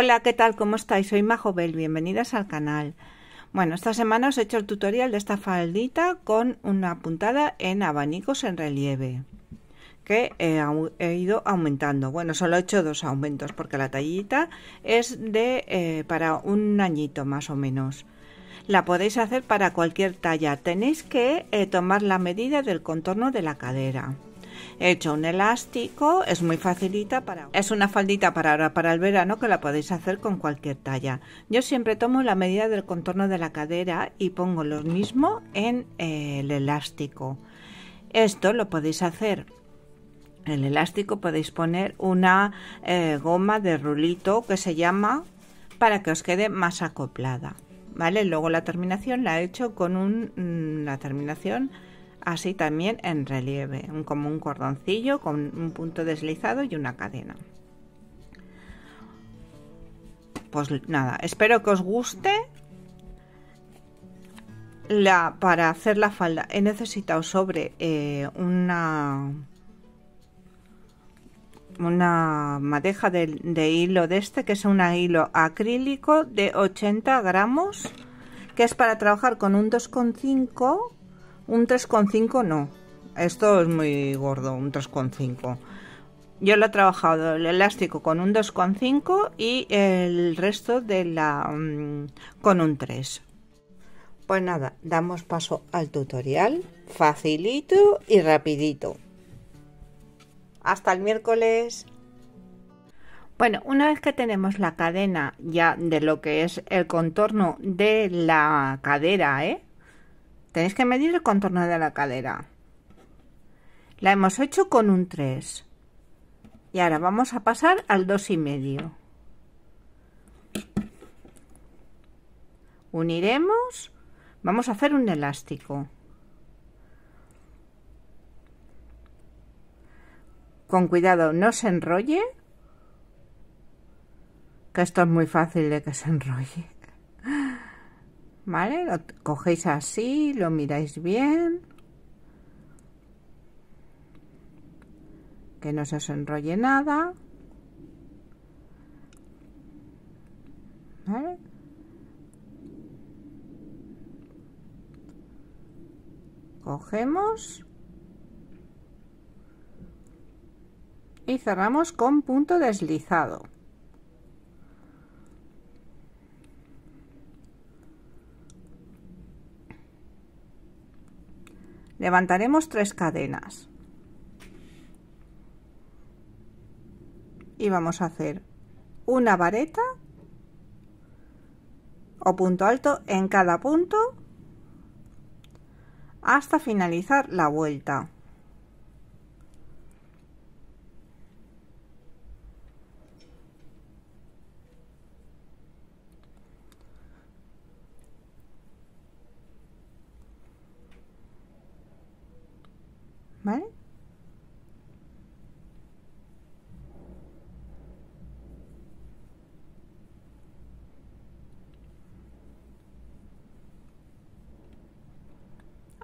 Hola, ¿qué tal? ¿Cómo estáis? Soy Majo Bell, bienvenidas al canal. Bueno, esta semana os he hecho el tutorial de esta faldita con una puntada en abanicos en relieve que he, ido aumentando. Bueno, solo he hecho dos aumentos porque la tallita es de eh, para un añito más o menos. La podéis hacer para cualquier talla. Tenéis que eh, tomar la medida del contorno de la cadera. He hecho un elástico, es muy facilita para... Es una faldita para ahora, para el verano, que la podéis hacer con cualquier talla. Yo siempre tomo la medida del contorno de la cadera y pongo lo mismo en eh, el elástico. Esto lo podéis hacer el elástico podéis poner una eh, goma de rulito que se llama para que os quede más acoplada. ¿Vale? Luego la terminación la he hecho con un, mm, terminación así también en relieve, como un cordoncillo con un punto deslizado y una cadena. Pues nada, espero que os guste. La, para hacer la falda he necesitado sobre eh, una una madeja de, de, hilo de este que es un hilo acrílico de 80 gramos que es para trabajar con un 2,5 un 3,5 no. Esto es muy gordo, un 3,5. Yo lo he trabajado el elástico con un 2,5 y el resto de la mm, con un 3. Pues nada, damos paso al tutorial, facilito y rapidito. Hasta el miércoles. Bueno, una vez que tenemos la cadena ya de lo que es el contorno de la cadera, ¿eh? Tenéis que medir el contorno de la cadera. La hemos hecho con un 3. Y ahora vamos a pasar al y medio Uniremos. Vamos a hacer un elástico. Con cuidado, no se enrolle. Que esto es muy fácil de que se enrolle. ¿vale? Lo cogéis así, lo miráis bien. Que no se os enrolle nada. Cogemos. Y cerramos con punto deslizado. levantaremos tres cadenas y vamos a hacer una vareta o punto alto en cada punto hasta finalizar la vuelta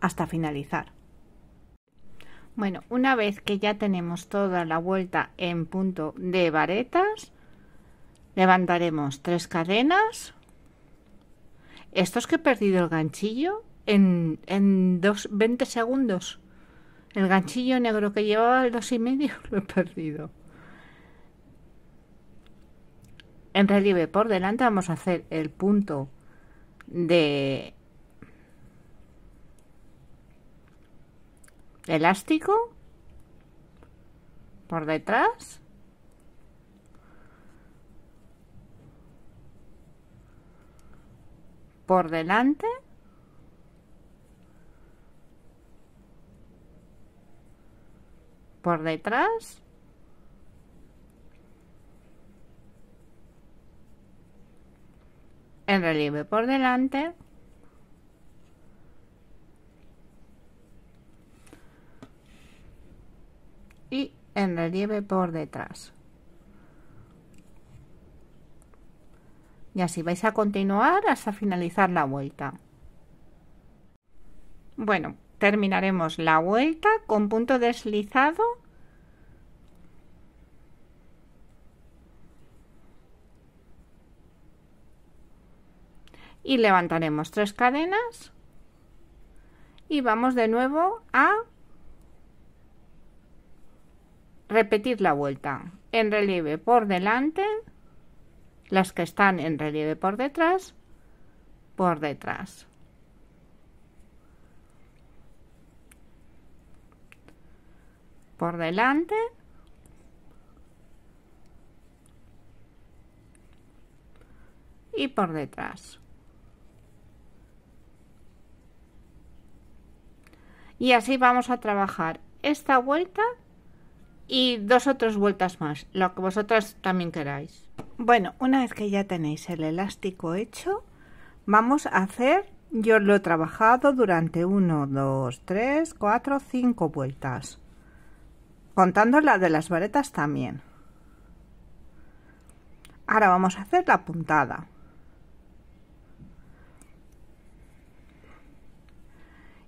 hasta finalizar. Bueno, una vez que ya tenemos toda la vuelta en punto de varetas, levantaremos tres cadenas. estos que he perdido el ganchillo en, en dos, 20 segundos. El ganchillo negro que llevaba el dos y medio lo he perdido. En relieve por delante vamos a hacer el punto de elástico por detrás por delante por detrás en relieve por delante y en relieve por detrás y así vais a continuar hasta finalizar la vuelta bueno terminaremos la vuelta con punto deslizado y levantaremos tres cadenas y vamos de nuevo a repetir la vuelta en relieve por delante las que están en relieve por detrás por detrás por delante. Y por detrás. Y así vamos a trabajar esta vuelta y dos otras vueltas más, lo que vosotros también queráis. Bueno, una vez que ya tenéis el elástico hecho, vamos a hacer, yo lo he trabajado durante 1, 2, 3, 4, 5 vueltas contando la de las varetas también. Ahora vamos a hacer la puntada.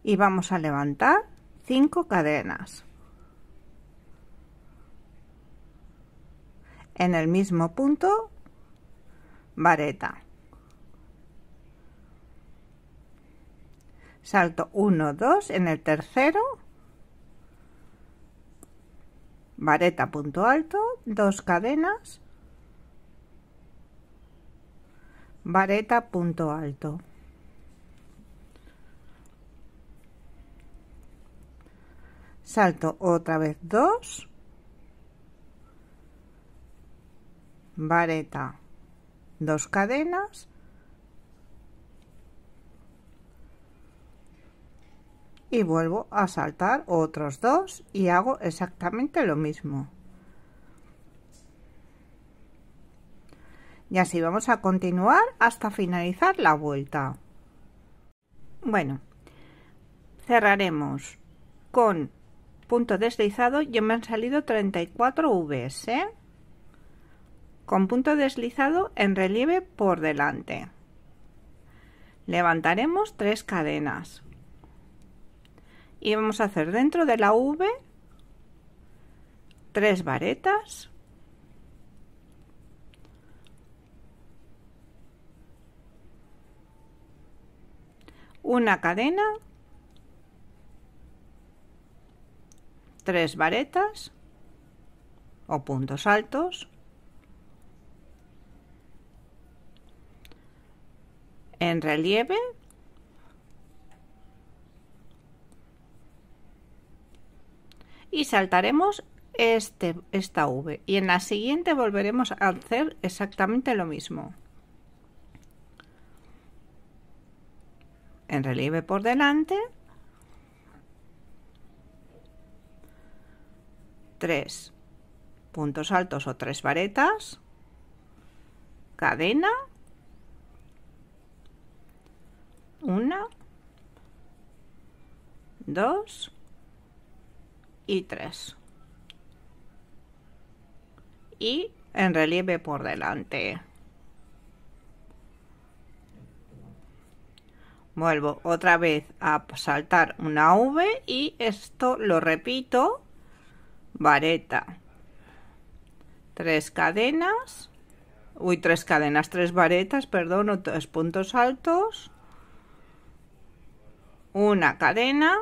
Y vamos a levantar cinco cadenas. En el mismo punto, vareta. Salto 1, 2 en el tercero vareta punto alto, dos cadenas, vareta punto alto. Salto otra vez dos, vareta, dos cadenas, y vuelvo a saltar otros dos y hago exactamente lo mismo y así vamos a continuar hasta finalizar la vuelta bueno cerraremos con punto deslizado yo me han salido 34 Vs ¿eh? con punto deslizado en relieve por delante levantaremos tres cadenas y vamos a hacer dentro de la V tres varetas una cadena tres varetas o puntos altos en relieve y saltaremos este, esta V y en la siguiente volveremos a hacer exactamente lo mismo. En relieve por delante. tres puntos altos o tres varetas. Cadena. Una. Dos y 3. Y en relieve por delante. Vuelvo otra vez a saltar una V y esto lo repito. Vareta. Tres cadenas. Uy, tres cadenas, tres varetas, perdón, o tres puntos altos. Una cadena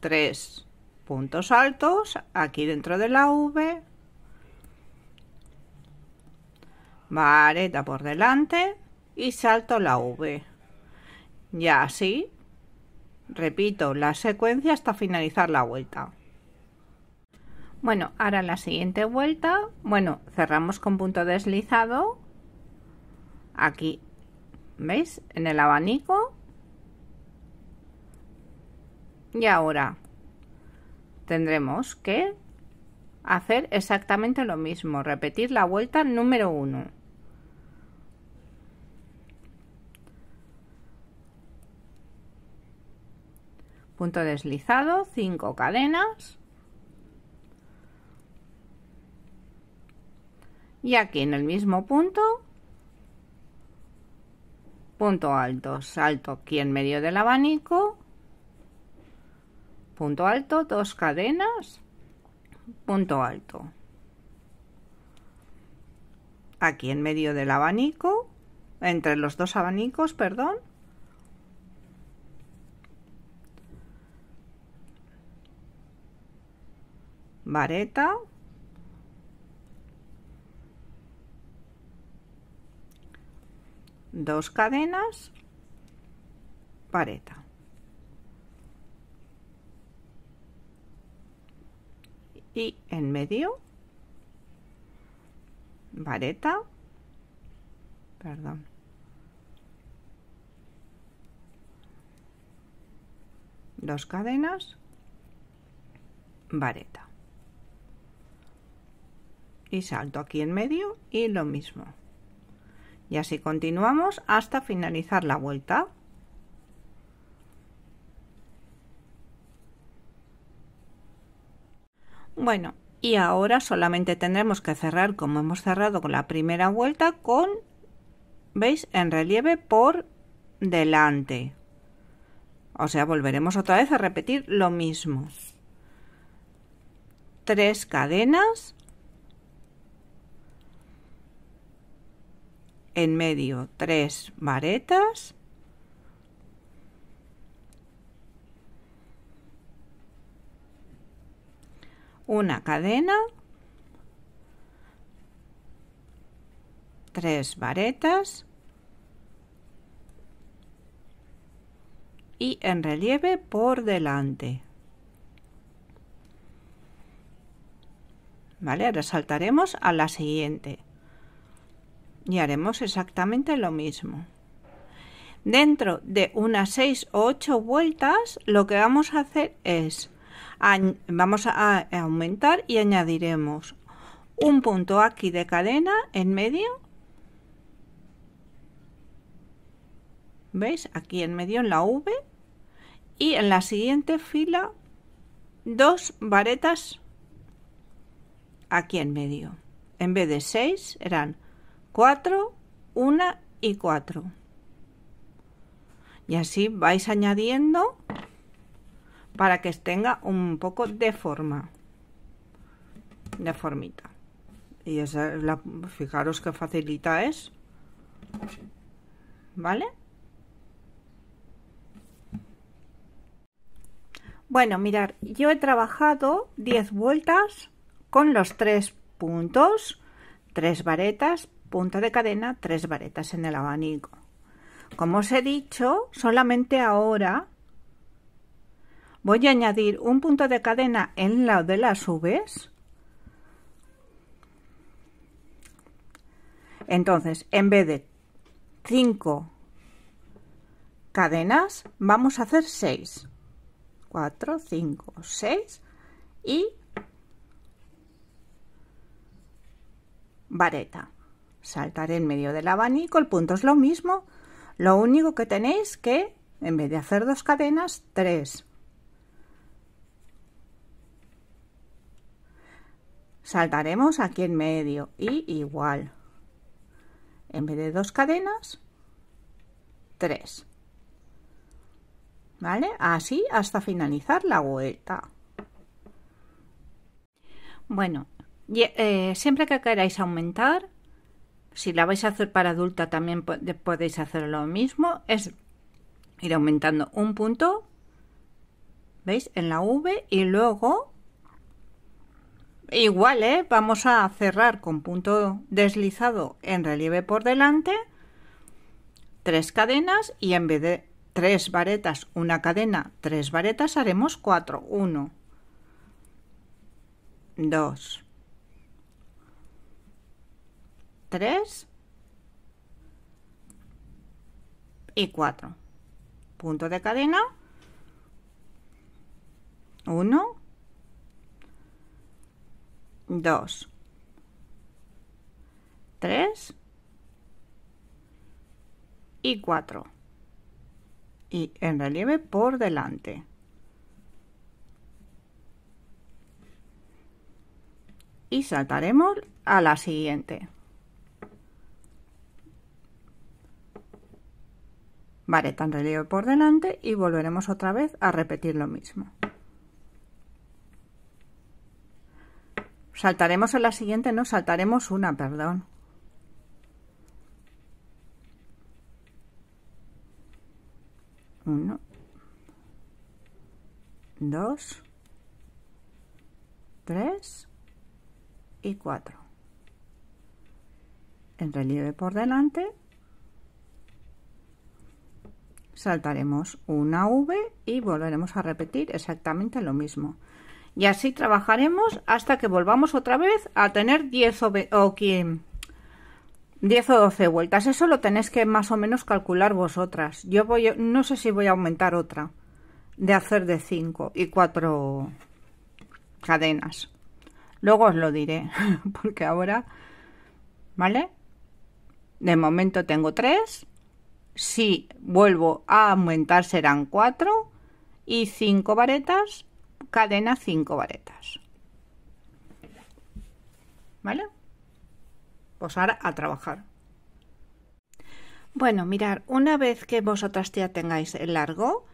tres puntos altos aquí dentro de la V. Vareta por delante y salto la V. Ya así repito la secuencia hasta finalizar la vuelta. Bueno, ahora la siguiente vuelta, bueno, cerramos con punto deslizado aquí, ¿veis? En el abanico y ahora tendremos que hacer exactamente lo mismo, repetir la vuelta número 1. Punto deslizado, 5 cadenas. Y aquí en el mismo punto, punto alto, salto aquí en medio del abanico, punto alto, dos cadenas, punto alto. Aquí en medio del abanico, entre los dos abanicos, perdón. Vareta. Dos cadenas, vareta. y en medio, vareta, perdón, dos cadenas, vareta. Y salto aquí en medio y lo mismo. Y así continuamos hasta finalizar la vuelta. Bueno, y ahora solamente tendremos que cerrar como hemos cerrado con la primera vuelta con, ¿veis? En relieve por delante. O sea, volveremos otra vez a repetir lo mismo. Tres cadenas. En medio tres varetas. una cadena, tres varetas y en relieve por delante. ¿Vale? Ahora saltaremos a la siguiente y haremos exactamente lo mismo. Dentro de unas seis o ocho vueltas lo que vamos a hacer es vamos a, aumentar y añadiremos un punto aquí de cadena en medio. ¿Veis? Aquí en medio en la V. Y en la siguiente fila dos varetas aquí en medio. En vez de seis eran cuatro una y cuatro Y así vais añadiendo para que tenga un poco de forma de formita y es la fijaros que facilita es vale bueno mirar yo he trabajado 10 vueltas con los tres puntos tres varetas punta de cadena tres varetas en el abanico como os he dicho solamente ahora Voy a añadir un punto de cadena en lado de las Vs. Entonces, en vez de 5 cadenas, vamos a hacer 6. 4, 5, 6 y vareta. Saltaré en medio del abanico, el punto es lo mismo, lo único que tenéis que, en vez de hacer dos cadenas, tres. saltaremos aquí en medio y igual en vez de dos cadenas tres vale así hasta finalizar la vuelta bueno eh, siempre que queráis aumentar si la vais a hacer para adulta también podéis hacer lo mismo es ir aumentando un punto veis en la V y luego Igual, ¿eh? Vamos a cerrar con punto deslizado en relieve por delante, tres cadenas y en vez de tres varetas, una cadena, tres varetas, haremos cuatro. Uno, dos, tres y cuatro. Punto de cadena, uno, 2, 3 y 4. Y en relieve por delante. Y saltaremos a la siguiente. Vale, tan relieve por delante y volveremos otra vez a repetir lo mismo. Saltaremos en la siguiente, no, saltaremos una, perdón. Uno. Dos. Tres. Y cuatro. En relieve por delante. Saltaremos una V y volveremos a repetir exactamente lo mismo y así trabajaremos hasta que volvamos otra vez a tener 10 o, o 12 vueltas. Eso lo tenéis que más o menos calcular vosotras. Yo voy, no sé si voy a aumentar otra de hacer de 5 y 4 cadenas. Luego os lo diré, porque ahora, ¿vale? De momento tengo 3. Si vuelvo a aumentar serán 4 y 5 varetas cadena 5 varetas. ¿Vale? Pues ahora a trabajar. Bueno, mirar, una vez que vosotras ya tengáis el largo,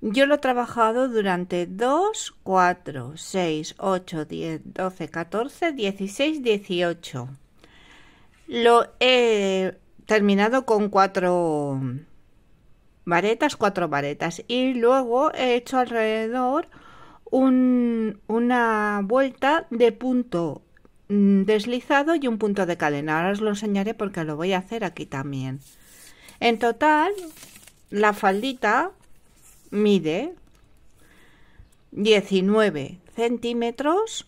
yo lo he trabajado durante 2, 4, 6, 8, 10, 12, 14, 16, 18. Lo he terminado con 4 varetas, 4 varetas y luego he hecho alrededor una vuelta de punto mm, deslizado y un punto de cadena. Ahora os lo enseñaré porque lo voy a hacer aquí también. En total, la faldita mide 19 centímetros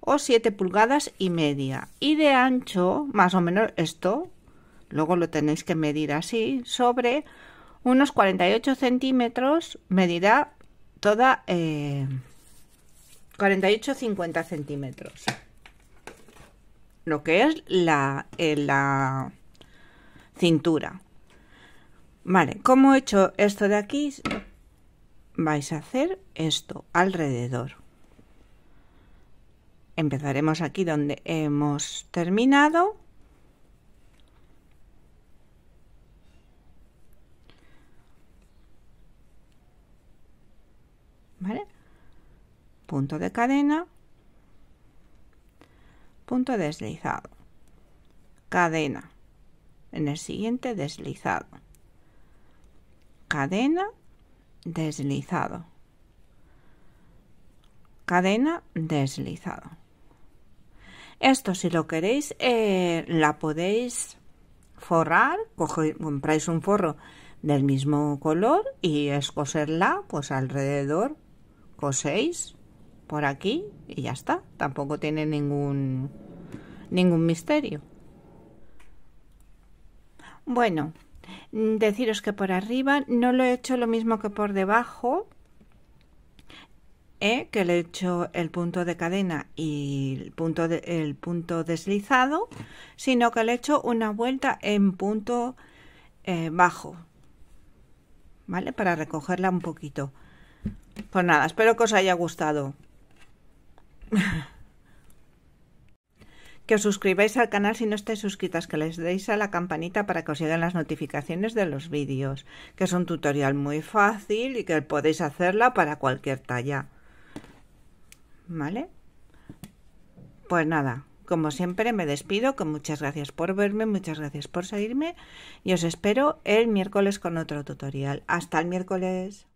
o 7 pulgadas y media. Y de ancho, más o menos esto, luego lo tenéis que medir así, sobre unos 48 centímetros medirá toda 48-50 eh, centímetros. Lo que es la, eh, la cintura. Vale, como he hecho esto de aquí, vais a hacer esto alrededor. Empezaremos aquí donde hemos terminado. punto de cadena, punto deslizado, cadena, en el siguiente deslizado, cadena, deslizado, cadena, deslizado. Esto si lo queréis eh, la podéis forrar, compráis un forro del mismo color y es coserla pues alrededor coséis por aquí y ya está. Tampoco tiene ningún, ningún misterio. Bueno, mm, deciros que por arriba no lo he hecho lo mismo que por debajo, ¿eh? que le he hecho el punto de cadena y el punto, el punto deslizado, sino que le he hecho una vuelta en punto eh, bajo, ¿vale? Para recogerla un poquito. Pues nada, espero que os haya gustado que os suscribáis al canal si no estáis suscritas, que les deis a la campanita para que os lleguen las notificaciones de los vídeos, que es un tutorial muy fácil y que podéis hacerla para cualquier talla. ¿Vale? Pues nada, como siempre me despido, con muchas gracias por verme, muchas gracias por seguirme y os espero el miércoles con otro tutorial. Hasta el miércoles.